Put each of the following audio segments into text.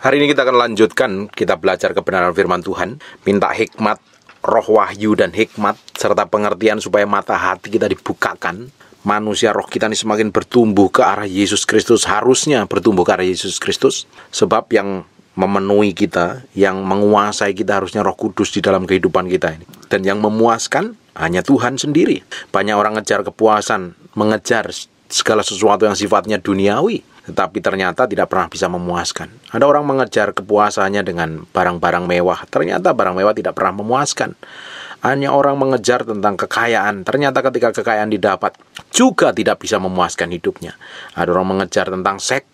Hari ini kita akan lanjutkan kita belajar kebenaran firman Tuhan, minta hikmat, roh wahyu dan hikmat serta pengertian supaya mata hati kita dibukakan. Manusia roh kita ini semakin bertumbuh ke arah Yesus Kristus, harusnya bertumbuh ke arah Yesus Kristus sebab yang memenuhi kita, yang menguasai kita harusnya Roh Kudus di dalam kehidupan kita ini. Dan yang memuaskan hanya Tuhan sendiri. Banyak orang ngejar kepuasan, mengejar segala sesuatu yang sifatnya duniawi tetapi ternyata tidak pernah bisa memuaskan. Ada orang mengejar kepuasannya dengan barang-barang mewah, ternyata barang mewah tidak pernah memuaskan. Hanya orang mengejar tentang kekayaan, ternyata ketika kekayaan didapat juga tidak bisa memuaskan hidupnya. Ada orang mengejar tentang seks,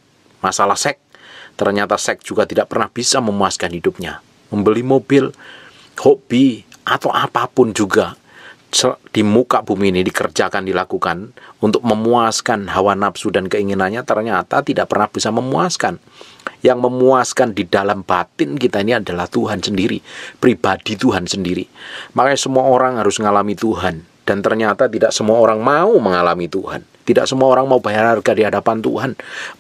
masalah seks, ternyata seks juga tidak pernah bisa memuaskan hidupnya. Membeli mobil, hobi, atau apapun juga di muka bumi ini dikerjakan, dilakukan untuk memuaskan hawa nafsu dan keinginannya ternyata tidak pernah bisa memuaskan. Yang memuaskan di dalam batin kita ini adalah Tuhan sendiri, pribadi Tuhan sendiri. Makanya semua orang harus mengalami Tuhan dan ternyata tidak semua orang mau mengalami Tuhan. Tidak semua orang mau bayar harga di hadapan Tuhan,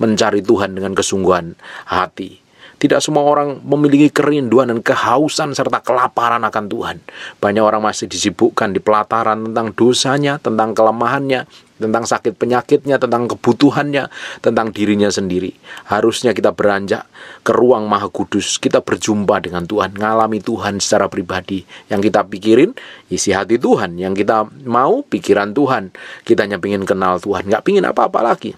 mencari Tuhan dengan kesungguhan hati. Tidak semua orang memiliki kerinduan dan kehausan serta kelaparan akan Tuhan. Banyak orang masih disibukkan di pelataran tentang dosanya, tentang kelemahannya, tentang sakit penyakitnya, tentang kebutuhannya, tentang dirinya sendiri. Harusnya kita beranjak ke ruang Maha Kudus, kita berjumpa dengan Tuhan, ngalami Tuhan secara pribadi. Yang kita pikirin isi hati Tuhan, yang kita mau pikiran Tuhan. Kita hanya pengen kenal Tuhan, nggak pingin apa-apa lagi.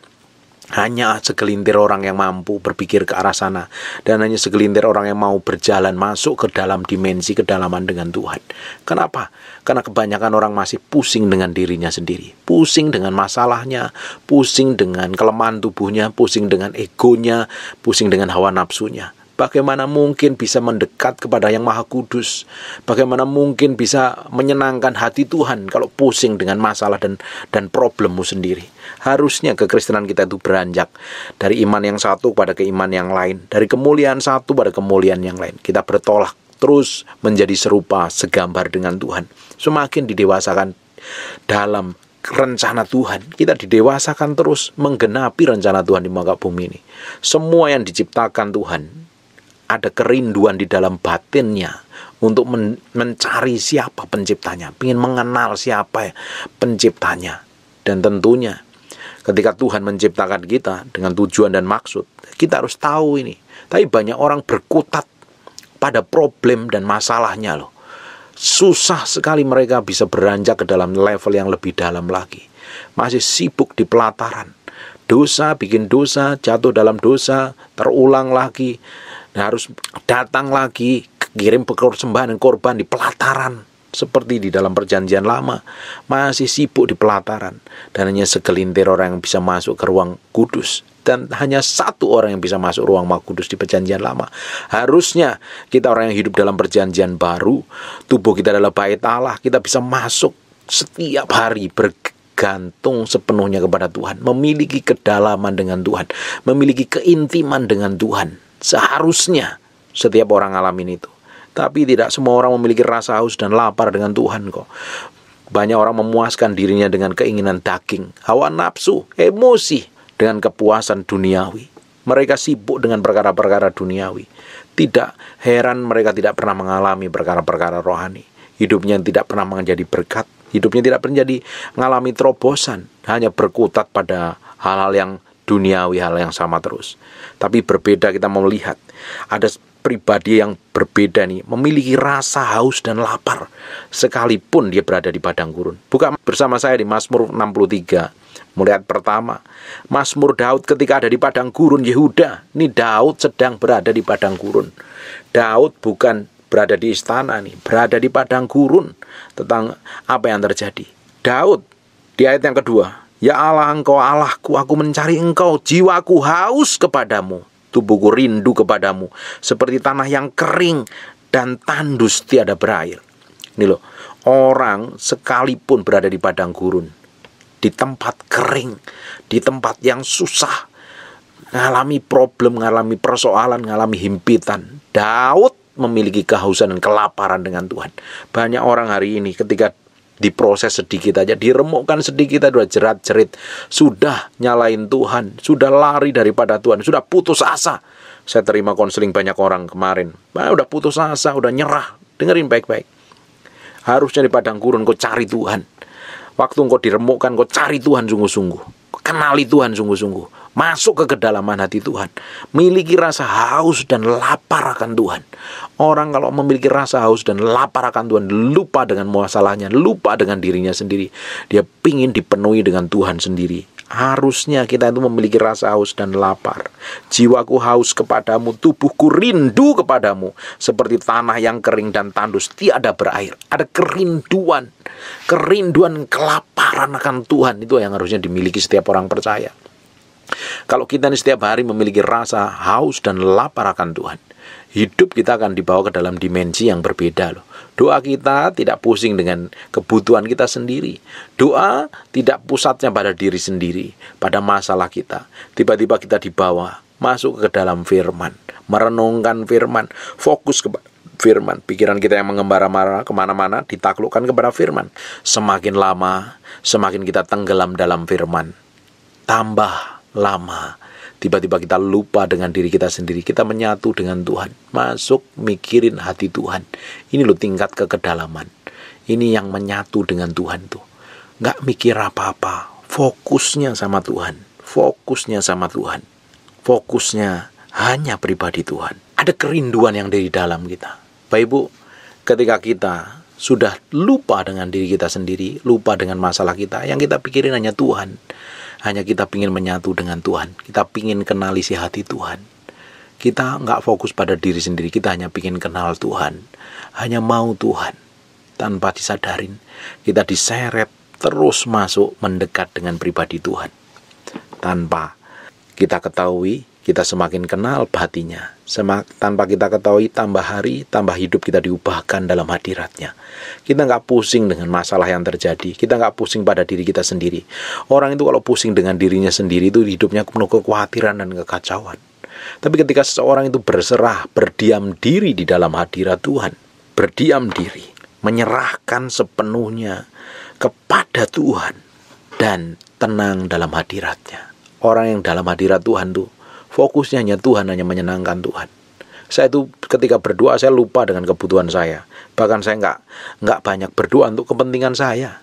Hanya segelintir orang yang mampu berpikir ke arah sana dan hanya segelintir orang yang mau berjalan masuk ke dalam dimensi kedalaman dengan Tuhan. Kenapa? Karena kebanyakan orang masih pusing dengan dirinya sendiri, pusing dengan masalahnya, pusing dengan kelemahan tubuhnya, pusing dengan egonya, pusing dengan hawa nafsunya. Bagaimana mungkin bisa mendekat kepada Yang Maha Kudus? Bagaimana mungkin bisa menyenangkan hati Tuhan kalau pusing dengan masalah dan dan problemmu sendiri? Harusnya kekristenan kita itu beranjak dari iman yang satu kepada keiman yang lain, dari kemuliaan satu pada kemuliaan yang lain. Kita bertolak terus menjadi serupa segambar dengan Tuhan. Semakin didewasakan dalam rencana Tuhan. Kita didewasakan terus menggenapi rencana Tuhan di muka bumi ini. Semua yang diciptakan Tuhan ada kerinduan di dalam batinnya untuk men mencari siapa penciptanya, ingin mengenal siapa penciptanya. Dan tentunya ketika Tuhan menciptakan kita dengan tujuan dan maksud, kita harus tahu ini. Tapi banyak orang berkutat pada problem dan masalahnya loh. Susah sekali mereka bisa beranjak ke dalam level yang lebih dalam lagi. Masih sibuk di pelataran. Dosa bikin dosa, jatuh dalam dosa, terulang lagi. Nah, harus datang lagi, kirim persembahan dan korban di pelataran seperti di dalam perjanjian lama, masih sibuk di pelataran, dan hanya segelintir orang yang bisa masuk ke ruang kudus, dan hanya satu orang yang bisa masuk ruang maha kudus di perjanjian lama. Harusnya kita orang yang hidup dalam perjanjian baru, tubuh kita adalah bait Allah, kita bisa masuk setiap hari bergantung sepenuhnya kepada Tuhan, memiliki kedalaman dengan Tuhan, memiliki keintiman dengan Tuhan. Seharusnya setiap orang alamin itu. Tapi tidak semua orang memiliki rasa haus dan lapar dengan Tuhan kok. Banyak orang memuaskan dirinya dengan keinginan daging, hawa nafsu, emosi, dengan kepuasan duniawi. Mereka sibuk dengan perkara-perkara duniawi. Tidak heran mereka tidak pernah mengalami perkara-perkara rohani. Hidupnya tidak pernah menjadi berkat. Hidupnya tidak pernah menjadi mengalami terobosan. Hanya berkutat pada hal-hal yang duniawi, hal yang sama terus. Tapi berbeda kita mau melihat. Ada pribadi yang berbeda nih memiliki rasa haus dan lapar sekalipun dia berada di padang gurun. Buka bersama saya di Mazmur 63 melihat pertama Mazmur Daud ketika ada di padang gurun Yehuda. Ini Daud sedang berada di padang gurun. Daud bukan berada di istana nih, berada di padang gurun tentang apa yang terjadi. Daud di ayat yang kedua, Ya Allah engkau Allahku, aku mencari engkau, jiwaku haus kepadamu tubuhku rindu kepadamu seperti tanah yang kering dan tandus tiada berair. Ini loh, orang sekalipun berada di padang gurun, di tempat kering, di tempat yang susah, mengalami problem, mengalami persoalan, mengalami himpitan. Daud memiliki kehausan dan kelaparan dengan Tuhan. Banyak orang hari ini ketika diproses sedikit aja, diremukkan sedikit aja jerat-jerit. Sudah nyalain Tuhan, sudah lari daripada Tuhan, sudah putus asa. Saya terima konseling banyak orang kemarin. Bah, udah putus asa, udah nyerah. Dengerin baik-baik. Harusnya di padang gurun kau cari Tuhan. Waktu engkau diremukkan, kau cari Tuhan sungguh-sungguh. Kenali Tuhan sungguh-sungguh. Masuk ke kedalaman hati Tuhan. Miliki rasa haus dan lapar akan Tuhan. Orang kalau memiliki rasa haus dan lapar akan Tuhan, lupa dengan masalahnya, lupa dengan dirinya sendiri. Dia pingin dipenuhi dengan Tuhan sendiri. Harusnya kita itu memiliki rasa haus dan lapar. Jiwaku haus kepadamu, tubuhku rindu kepadamu, seperti tanah yang kering dan tandus tiada berair. Ada kerinduan, kerinduan kelaparan akan Tuhan itu yang harusnya dimiliki setiap orang percaya. Kalau kita ini setiap hari memiliki rasa haus dan lapar akan Tuhan, hidup kita akan dibawa ke dalam dimensi yang berbeda loh. Doa kita tidak pusing dengan kebutuhan kita sendiri. Doa tidak pusatnya pada diri sendiri, pada masalah kita. Tiba-tiba kita dibawa masuk ke dalam firman, merenungkan firman, fokus ke firman. Pikiran kita yang mengembara-mara kemana-mana ditaklukkan kepada firman. Semakin lama, semakin kita tenggelam dalam firman. Tambah lama. Tiba-tiba kita lupa dengan diri kita sendiri, kita menyatu dengan Tuhan. Masuk mikirin hati Tuhan. Ini loh tingkat kekedalaman. Ini yang menyatu dengan Tuhan tuh. Gak mikir apa-apa, fokusnya sama Tuhan. Fokusnya sama Tuhan. Fokusnya hanya pribadi Tuhan. Ada kerinduan yang dari dalam kita. Bapak Ibu, ketika kita sudah lupa dengan diri kita sendiri, lupa dengan masalah kita, yang kita pikirin hanya Tuhan hanya kita pingin menyatu dengan Tuhan. Kita pingin kenali isi hati Tuhan. Kita nggak fokus pada diri sendiri. Kita hanya pingin kenal Tuhan. Hanya mau Tuhan. Tanpa disadarin, kita diseret terus masuk mendekat dengan pribadi Tuhan. Tanpa kita ketahui, kita semakin kenal hatinya. Semak, tanpa kita ketahui, tambah hari, tambah hidup kita diubahkan dalam hadiratnya. Kita nggak pusing dengan masalah yang terjadi. Kita nggak pusing pada diri kita sendiri. Orang itu kalau pusing dengan dirinya sendiri itu hidupnya penuh kekhawatiran dan kekacauan. Tapi ketika seseorang itu berserah, berdiam diri di dalam hadirat Tuhan, berdiam diri, menyerahkan sepenuhnya kepada Tuhan dan tenang dalam hadiratnya. Orang yang dalam hadirat Tuhan tuh Fokusnya hanya Tuhan, hanya menyenangkan Tuhan. Saya itu ketika berdoa saya lupa dengan kebutuhan saya. Bahkan saya nggak nggak banyak berdoa untuk kepentingan saya.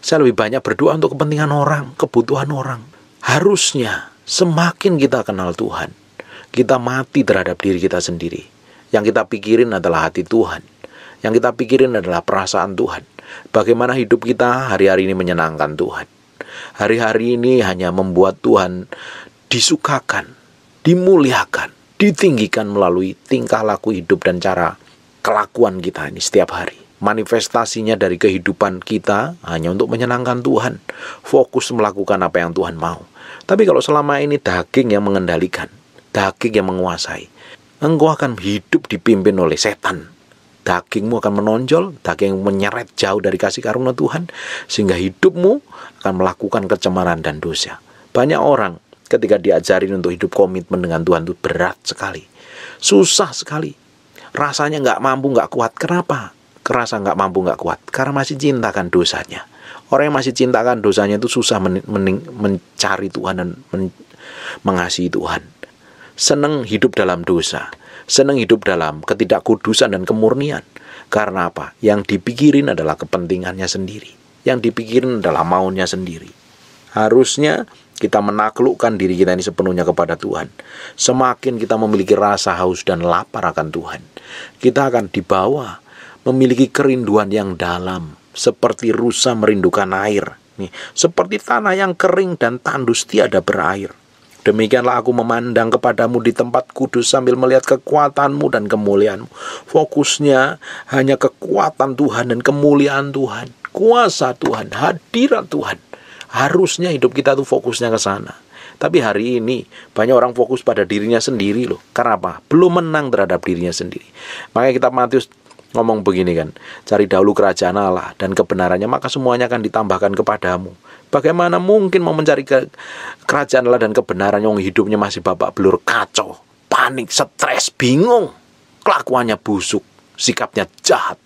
Saya lebih banyak berdoa untuk kepentingan orang, kebutuhan orang. Harusnya semakin kita kenal Tuhan, kita mati terhadap diri kita sendiri. Yang kita pikirin adalah hati Tuhan. Yang kita pikirin adalah perasaan Tuhan. Bagaimana hidup kita hari-hari ini menyenangkan Tuhan. Hari-hari ini hanya membuat Tuhan disukakan, dimuliakan, ditinggikan melalui tingkah laku hidup dan cara kelakuan kita ini setiap hari. Manifestasinya dari kehidupan kita hanya untuk menyenangkan Tuhan, fokus melakukan apa yang Tuhan mau. Tapi kalau selama ini daging yang mengendalikan, daging yang menguasai, engkau akan hidup dipimpin oleh setan. Dagingmu akan menonjol, daging menyeret jauh dari kasih karunia Tuhan, sehingga hidupmu akan melakukan kecemaran dan dosa. Banyak orang ketika diajarin untuk hidup komitmen dengan Tuhan itu berat sekali. Susah sekali. Rasanya nggak mampu, nggak kuat. Kenapa? Kerasa nggak mampu, nggak kuat. Karena masih cintakan dosanya. Orang yang masih cintakan dosanya itu susah men men mencari Tuhan dan men mengasihi Tuhan. Seneng hidup dalam dosa. seneng hidup dalam ketidakkudusan dan kemurnian. Karena apa? Yang dipikirin adalah kepentingannya sendiri. Yang dipikirin adalah maunya sendiri. Harusnya kita menaklukkan diri kita ini sepenuhnya kepada Tuhan, semakin kita memiliki rasa haus dan lapar akan Tuhan, kita akan dibawa memiliki kerinduan yang dalam, seperti rusa merindukan air, nih, seperti tanah yang kering dan tandus tiada berair. Demikianlah aku memandang kepadamu di tempat kudus sambil melihat kekuatanmu dan kemuliaanmu. Fokusnya hanya kekuatan Tuhan dan kemuliaan Tuhan, kuasa Tuhan, hadirat Tuhan. Harusnya hidup kita tuh fokusnya ke sana. Tapi hari ini banyak orang fokus pada dirinya sendiri loh. Karena apa? Belum menang terhadap dirinya sendiri. Makanya kita Matius ngomong begini kan, cari dahulu kerajaan Allah dan kebenarannya maka semuanya akan ditambahkan kepadamu. Bagaimana mungkin mau mencari ke kerajaan Allah dan kebenaran yang hidupnya masih babak belur kacau, panik, stres, bingung, kelakuannya busuk, sikapnya jahat.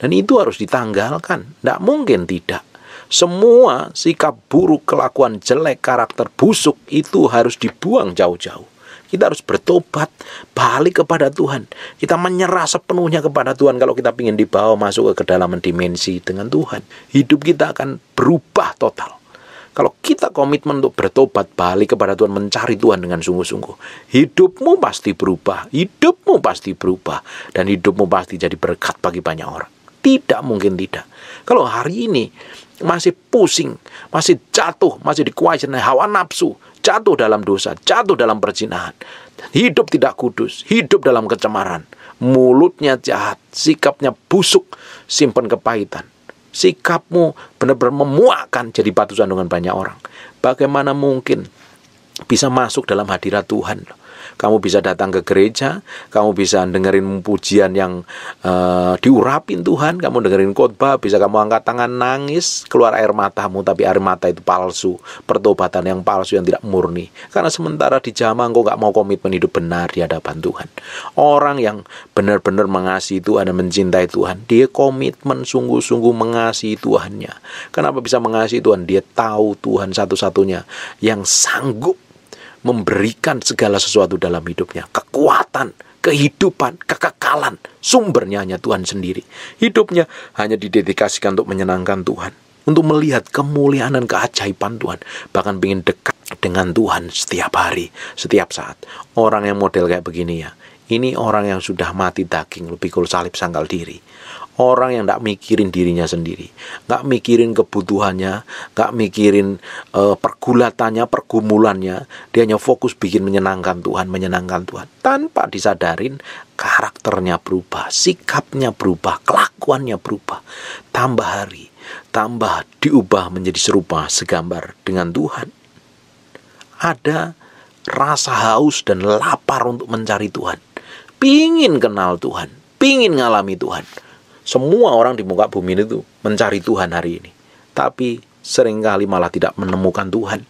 Dan itu harus ditanggalkan, tidak mungkin tidak. Semua sikap buruk, kelakuan jelek, karakter busuk itu harus dibuang jauh-jauh. Kita harus bertobat, balik kepada Tuhan. Kita menyerah sepenuhnya kepada Tuhan kalau kita ingin dibawa masuk ke kedalaman dimensi dengan Tuhan. Hidup kita akan berubah total. Kalau kita komitmen untuk bertobat balik kepada Tuhan, mencari Tuhan dengan sungguh-sungguh, hidupmu pasti berubah, hidupmu pasti berubah, dan hidupmu pasti jadi berkat bagi banyak orang. Tidak mungkin tidak. Kalau hari ini masih pusing, masih jatuh, masih dikuasai hawa nafsu, jatuh dalam dosa, jatuh dalam perzinahan. Hidup tidak kudus, hidup dalam kecemaran. Mulutnya jahat, sikapnya busuk, simpan kepahitan. Sikapmu benar-benar memuakkan jadi batu sandungan banyak orang. Bagaimana mungkin bisa masuk dalam hadirat Tuhan? Loh kamu bisa datang ke gereja, kamu bisa dengerin pujian yang uh, diurapin Tuhan, kamu dengerin khotbah, bisa kamu angkat tangan nangis, keluar air matamu, tapi air mata itu palsu, pertobatan yang palsu yang tidak murni. Karena sementara di zaman kau nggak mau komitmen hidup benar di hadapan Tuhan. Orang yang benar-benar mengasihi Tuhan dan mencintai Tuhan, dia komitmen sungguh-sungguh mengasihi Tuhannya. Kenapa bisa mengasihi Tuhan? Dia tahu Tuhan satu-satunya yang sanggup memberikan segala sesuatu dalam hidupnya, kekuatan, kehidupan, kekekalan, sumbernya hanya Tuhan sendiri. Hidupnya hanya didedikasikan untuk menyenangkan Tuhan, untuk melihat kemuliaan dan keajaiban Tuhan, bahkan ingin dekat dengan Tuhan setiap hari, setiap saat. Orang yang model kayak begini ya, ini orang yang sudah mati daging, lebih salib sangkal diri Orang yang tidak mikirin dirinya sendiri, nggak mikirin kebutuhannya, nggak mikirin uh, pergulatannya, pergumulannya, dia hanya fokus bikin menyenangkan Tuhan, menyenangkan Tuhan. Tanpa disadarin, karakternya berubah, sikapnya berubah, kelakuannya berubah. Tambah hari, tambah diubah menjadi serupa segambar dengan Tuhan. Ada rasa haus dan lapar untuk mencari Tuhan. Pingin kenal Tuhan, pingin ngalami Tuhan. Semua orang di muka bumi itu mencari Tuhan hari ini. Tapi seringkali malah tidak menemukan Tuhan.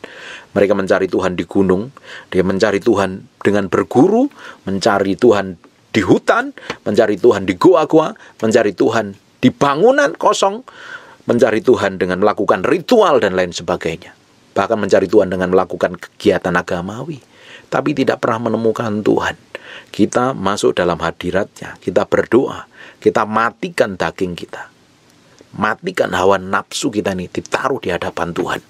Mereka mencari Tuhan di gunung, dia mencari Tuhan dengan berguru, mencari Tuhan di hutan, mencari Tuhan di goa-goa, mencari Tuhan di bangunan kosong, mencari Tuhan dengan melakukan ritual dan lain sebagainya. Bahkan mencari Tuhan dengan melakukan kegiatan agamawi, tapi tidak pernah menemukan Tuhan. Kita masuk dalam hadiratnya, kita berdoa, kita matikan daging kita. Matikan hawa nafsu kita ini ditaruh di hadapan Tuhan.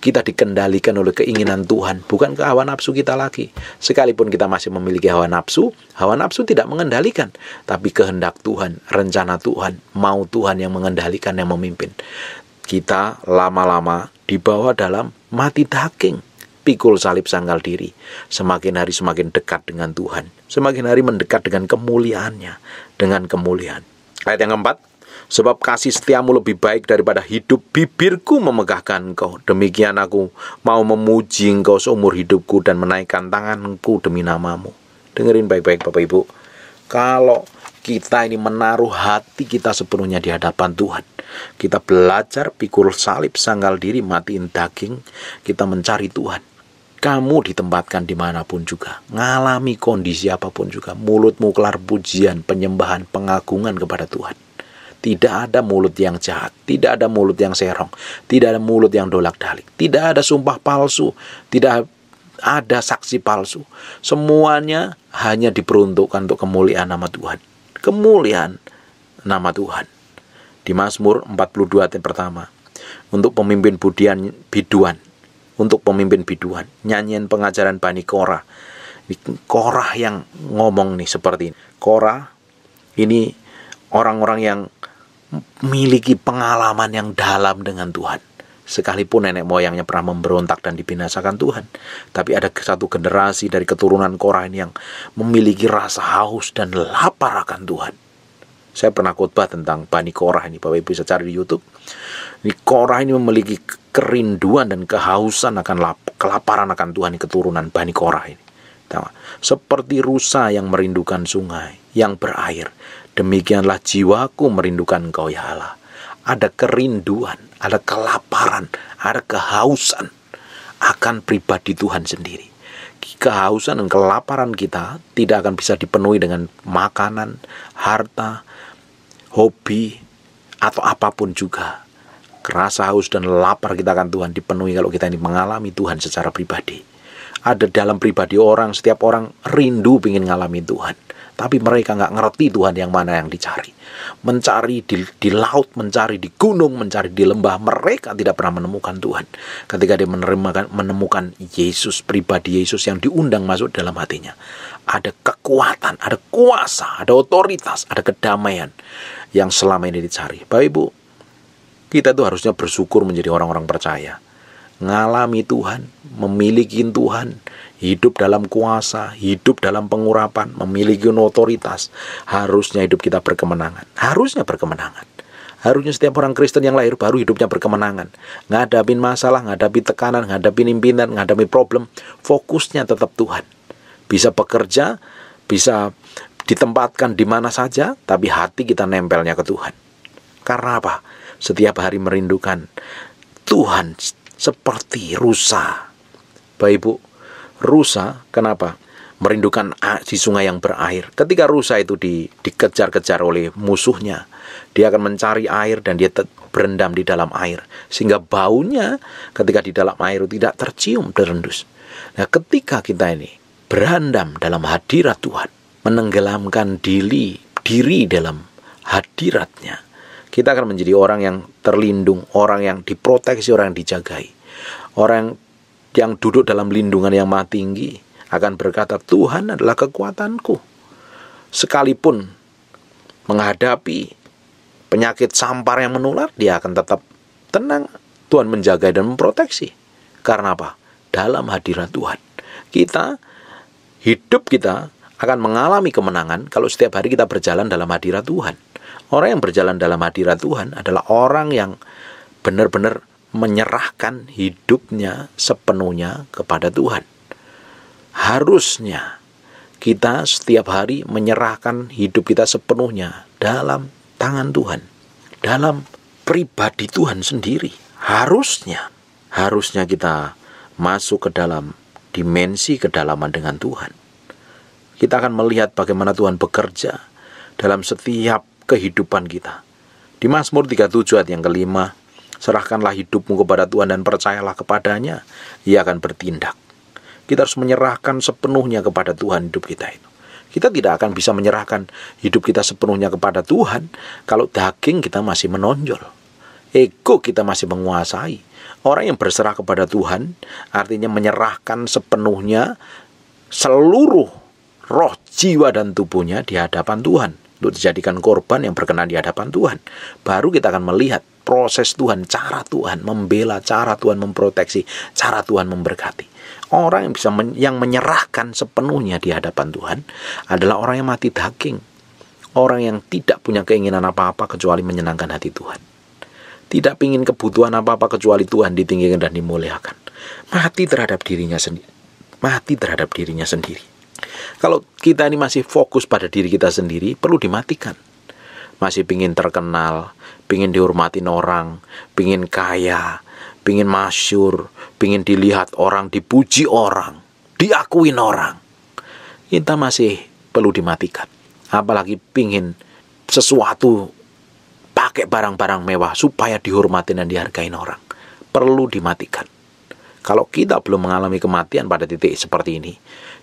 Kita dikendalikan oleh keinginan Tuhan, bukan ke hawa nafsu kita lagi. Sekalipun kita masih memiliki hawa nafsu, hawa nafsu tidak mengendalikan, tapi kehendak Tuhan, rencana Tuhan, mau Tuhan yang mengendalikan, yang memimpin. Kita lama-lama dibawa dalam mati daging pikul salib sangkal diri. Semakin hari semakin dekat dengan Tuhan. Semakin hari mendekat dengan kemuliaannya. Dengan kemuliaan. Ayat yang keempat. Sebab kasih setiamu lebih baik daripada hidup bibirku memegahkan engkau. Demikian aku mau memuji engkau seumur hidupku dan menaikkan tanganku demi namamu. Dengerin baik-baik Bapak Ibu. Kalau kita ini menaruh hati kita sepenuhnya di hadapan Tuhan. Kita belajar pikul salib, sanggal diri, matiin daging, kita mencari Tuhan kamu ditempatkan dimanapun juga, ngalami kondisi apapun juga, mulutmu kelar pujian, penyembahan, pengagungan kepada Tuhan. Tidak ada mulut yang jahat, tidak ada mulut yang serong, tidak ada mulut yang dolak-dalik, tidak ada sumpah palsu, tidak ada saksi palsu. Semuanya hanya diperuntukkan untuk kemuliaan nama Tuhan. Kemuliaan nama Tuhan. Di Mazmur 42 ayat pertama, untuk pemimpin budian biduan untuk pemimpin biduan, nyanyian pengajaran Bani Korah. Korah yang ngomong nih seperti ini. Korah ini orang-orang yang memiliki pengalaman yang dalam dengan Tuhan. Sekalipun nenek moyangnya pernah memberontak dan dibinasakan Tuhan. Tapi ada satu generasi dari keturunan Korah ini yang memiliki rasa haus dan lapar akan Tuhan. Saya pernah khotbah tentang Bani Korah ini, Bapak Ibu bisa cari di Youtube. Ini Korah ini memiliki kerinduan dan kehausan akan lap, kelaparan akan Tuhan ini, keturunan Bani Korah ini. Seperti rusa yang merindukan sungai, yang berair. Demikianlah jiwaku merindukan engkau ya Allah. Ada kerinduan, ada kelaparan, ada kehausan akan pribadi Tuhan sendiri kehausan dan kelaparan kita tidak akan bisa dipenuhi dengan makanan, harta, hobi, atau apapun juga. Kerasa haus dan lapar kita akan Tuhan dipenuhi kalau kita ini mengalami Tuhan secara pribadi. Ada dalam pribadi orang, setiap orang rindu ingin mengalami Tuhan. Tapi mereka nggak ngerti Tuhan yang mana yang dicari. Mencari di, di laut, mencari di gunung, mencari di lembah. Mereka tidak pernah menemukan Tuhan. Ketika dia menerima, menemukan Yesus, pribadi Yesus yang diundang masuk dalam hatinya. Ada kekuatan, ada kuasa, ada otoritas, ada kedamaian yang selama ini dicari. Bapak Ibu, kita itu harusnya bersyukur menjadi orang-orang percaya. Ngalami Tuhan, memiliki Tuhan, hidup dalam kuasa, hidup dalam pengurapan, memiliki otoritas. Harusnya hidup kita berkemenangan. Harusnya berkemenangan. Harusnya setiap orang Kristen yang lahir baru hidupnya berkemenangan. Ngadapin masalah, ngadapin tekanan, ngadapin impinan, ngadapin problem. Fokusnya tetap Tuhan. Bisa bekerja, bisa ditempatkan di mana saja, tapi hati kita nempelnya ke Tuhan. Karena apa? Setiap hari merindukan Tuhan seperti rusa. Bapak Ibu, rusa, kenapa? Merindukan di ah, sungai yang berair. Ketika rusa itu di, dikejar-kejar oleh musuhnya, dia akan mencari air dan dia berendam di dalam air. Sehingga baunya ketika di dalam air tidak tercium, terendus. Nah ketika kita ini berendam dalam hadirat Tuhan, menenggelamkan diri, diri dalam hadiratnya, kita akan menjadi orang yang terlindung, orang yang diproteksi, orang yang dijagai. Orang yang yang duduk dalam lindungan yang maha tinggi akan berkata, Tuhan adalah kekuatanku. Sekalipun menghadapi penyakit sampar yang menular, dia akan tetap tenang. Tuhan menjaga dan memproteksi. Karena apa? Dalam hadirat Tuhan. Kita, hidup kita akan mengalami kemenangan kalau setiap hari kita berjalan dalam hadirat Tuhan. Orang yang berjalan dalam hadirat Tuhan adalah orang yang benar-benar menyerahkan hidupnya sepenuhnya kepada Tuhan. Harusnya kita setiap hari menyerahkan hidup kita sepenuhnya dalam tangan Tuhan, dalam pribadi Tuhan sendiri. Harusnya, harusnya kita masuk ke dalam dimensi kedalaman dengan Tuhan. Kita akan melihat bagaimana Tuhan bekerja dalam setiap kehidupan kita. Di Mazmur 37 ayat yang kelima, Serahkanlah hidupmu kepada Tuhan dan percayalah kepadanya. Ia akan bertindak. Kita harus menyerahkan sepenuhnya kepada Tuhan hidup kita itu. Kita tidak akan bisa menyerahkan hidup kita sepenuhnya kepada Tuhan kalau daging kita masih menonjol. Ego kita masih menguasai. Orang yang berserah kepada Tuhan artinya menyerahkan sepenuhnya seluruh roh, jiwa, dan tubuhnya di hadapan Tuhan untuk dijadikan korban yang berkenan di hadapan Tuhan. Baru kita akan melihat proses Tuhan, cara Tuhan membela, cara Tuhan memproteksi, cara Tuhan memberkati. Orang yang bisa men yang menyerahkan sepenuhnya di hadapan Tuhan adalah orang yang mati daging. Orang yang tidak punya keinginan apa-apa kecuali menyenangkan hati Tuhan. Tidak ingin kebutuhan apa-apa kecuali Tuhan ditinggikan dan dimuliakan. Mati terhadap dirinya sendiri. Mati terhadap dirinya sendiri. Kalau kita ini masih fokus pada diri kita sendiri, perlu dimatikan. Masih pingin terkenal, pingin dihormatin orang, pingin kaya, pingin masyur, pingin dilihat orang, dipuji orang, diakuin orang. Kita masih perlu dimatikan. Apalagi pingin sesuatu pakai barang-barang mewah supaya dihormatin dan dihargain orang. Perlu dimatikan. Kalau kita belum mengalami kematian pada titik seperti ini,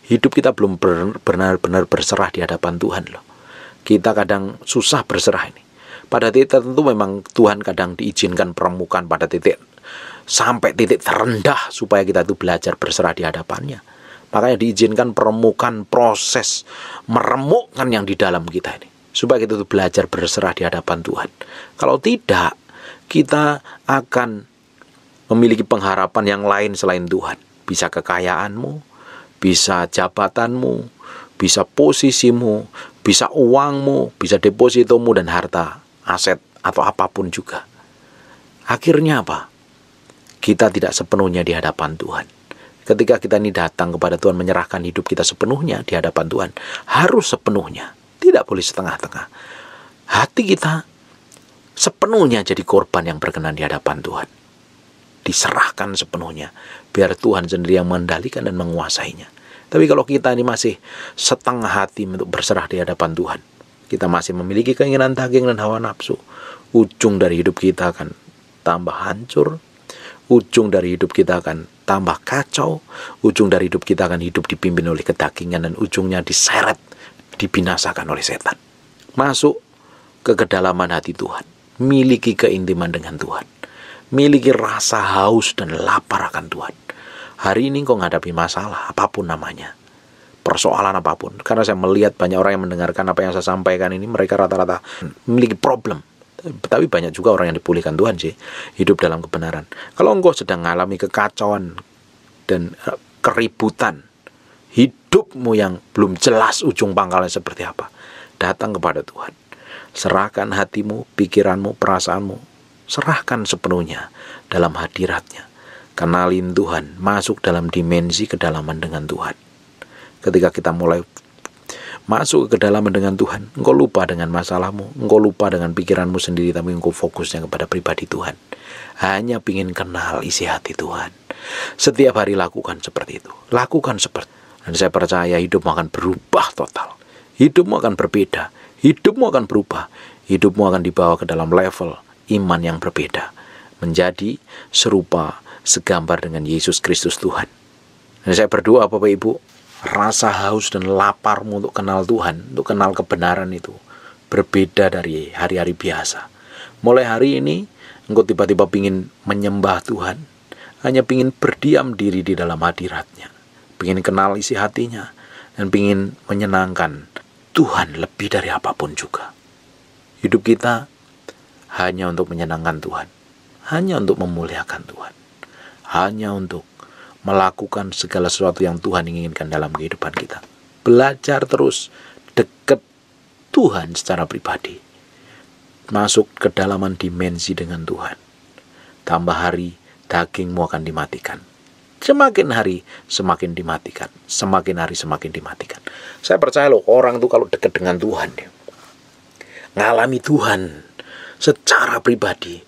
hidup kita belum benar-benar berserah di hadapan Tuhan loh. Kita kadang susah berserah ini. Pada titik tertentu memang Tuhan kadang diizinkan permukaan pada titik sampai titik terendah supaya kita itu belajar berserah di hadapannya. Makanya diizinkan permukaan proses meremukkan yang di dalam kita ini. Supaya kita itu belajar berserah di hadapan Tuhan. Kalau tidak, kita akan memiliki pengharapan yang lain selain Tuhan. Bisa kekayaanmu, bisa jabatanmu, bisa posisimu, bisa uangmu, bisa depositomu dan harta, aset atau apapun juga. Akhirnya apa? Kita tidak sepenuhnya di hadapan Tuhan. Ketika kita ini datang kepada Tuhan menyerahkan hidup kita sepenuhnya di hadapan Tuhan, harus sepenuhnya, tidak boleh setengah-tengah. Hati kita sepenuhnya jadi korban yang berkenan di hadapan Tuhan diserahkan sepenuhnya biar Tuhan sendiri yang mengendalikan dan menguasainya tapi kalau kita ini masih setengah hati untuk berserah di hadapan Tuhan kita masih memiliki keinginan daging dan hawa nafsu ujung dari hidup kita akan tambah hancur ujung dari hidup kita akan tambah kacau ujung dari hidup kita akan hidup dipimpin oleh kedagingan dan ujungnya diseret dibinasakan oleh setan masuk ke kedalaman hati Tuhan miliki keintiman dengan Tuhan miliki rasa haus dan lapar akan Tuhan. Hari ini kau menghadapi masalah, apapun namanya. Persoalan apapun. Karena saya melihat banyak orang yang mendengarkan apa yang saya sampaikan ini, mereka rata-rata memiliki problem. Tapi banyak juga orang yang dipulihkan Tuhan sih, hidup dalam kebenaran. Kalau engkau sedang mengalami kekacauan dan eh, keributan, hidupmu yang belum jelas ujung pangkalnya seperti apa, datang kepada Tuhan. Serahkan hatimu, pikiranmu, perasaanmu serahkan sepenuhnya dalam hadiratnya. Kenalin Tuhan, masuk dalam dimensi kedalaman dengan Tuhan. Ketika kita mulai masuk ke kedalaman dengan Tuhan, engkau lupa dengan masalahmu, engkau lupa dengan pikiranmu sendiri, tapi engkau fokusnya kepada pribadi Tuhan. Hanya ingin kenal isi hati Tuhan. Setiap hari lakukan seperti itu. Lakukan seperti itu. Dan saya percaya hidupmu akan berubah total. Hidupmu akan berbeda. Hidupmu akan berubah. Hidupmu akan dibawa ke dalam level iman yang berbeda, menjadi serupa segambar dengan Yesus Kristus Tuhan. Dan saya berdoa Bapak Ibu, rasa haus dan laparmu untuk kenal Tuhan, untuk kenal kebenaran itu berbeda dari hari-hari biasa. Mulai hari ini, engkau tiba-tiba ingin menyembah Tuhan, hanya ingin berdiam diri di dalam hadiratnya, ingin kenal isi hatinya, dan ingin menyenangkan Tuhan lebih dari apapun juga. Hidup kita hanya untuk menyenangkan Tuhan, hanya untuk memuliakan Tuhan, hanya untuk melakukan segala sesuatu yang Tuhan inginkan dalam kehidupan kita. Belajar terus dekat Tuhan secara pribadi. Masuk kedalaman dimensi dengan Tuhan. Tambah hari, dagingmu akan dimatikan. Semakin hari, semakin dimatikan. Semakin hari, semakin dimatikan. Saya percaya loh, orang tuh kalau dekat dengan Tuhan, ya, ngalami Tuhan, secara pribadi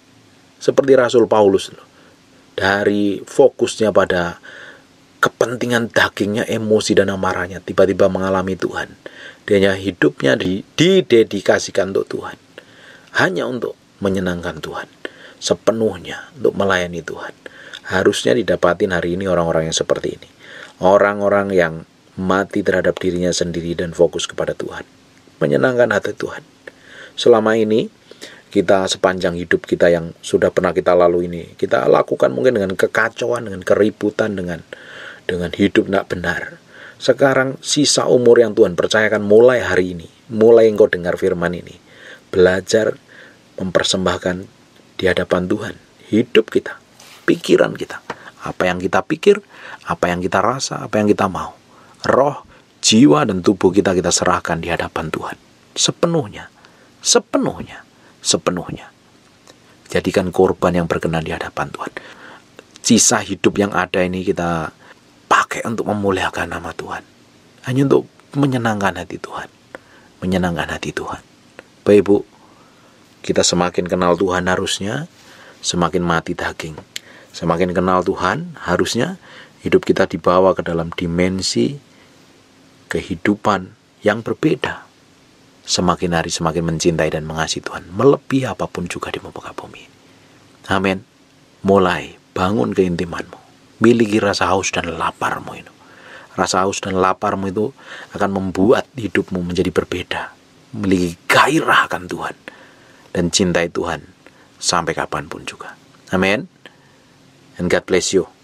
seperti Rasul Paulus dari fokusnya pada kepentingan dagingnya emosi dan amarahnya tiba-tiba mengalami Tuhan dia hidupnya didedikasikan untuk Tuhan hanya untuk menyenangkan Tuhan sepenuhnya untuk melayani Tuhan harusnya didapatin hari ini orang-orang yang seperti ini orang-orang yang mati terhadap dirinya sendiri dan fokus kepada Tuhan menyenangkan hati Tuhan selama ini kita sepanjang hidup kita yang sudah pernah kita lalui ini kita lakukan mungkin dengan kekacauan dengan keributan dengan dengan hidup tidak benar sekarang sisa umur yang Tuhan percayakan mulai hari ini mulai engkau dengar firman ini belajar mempersembahkan di hadapan Tuhan hidup kita pikiran kita apa yang kita pikir apa yang kita rasa apa yang kita mau roh jiwa dan tubuh kita kita serahkan di hadapan Tuhan sepenuhnya sepenuhnya sepenuhnya. Jadikan korban yang berkenan di hadapan Tuhan. Sisa hidup yang ada ini kita pakai untuk memuliakan nama Tuhan. Hanya untuk menyenangkan hati Tuhan. Menyenangkan hati Tuhan. Baik Ibu, kita semakin kenal Tuhan harusnya, semakin mati daging. Semakin kenal Tuhan harusnya hidup kita dibawa ke dalam dimensi kehidupan yang berbeda semakin hari semakin mencintai dan mengasihi Tuhan, melebihi apapun juga di muka bumi. Amin. Mulai bangun keintimanmu, miliki rasa haus dan laparmu itu. Rasa haus dan laparmu itu akan membuat hidupmu menjadi berbeda, Miliki gairah akan Tuhan dan cintai Tuhan sampai kapanpun juga. Amin. And God bless you.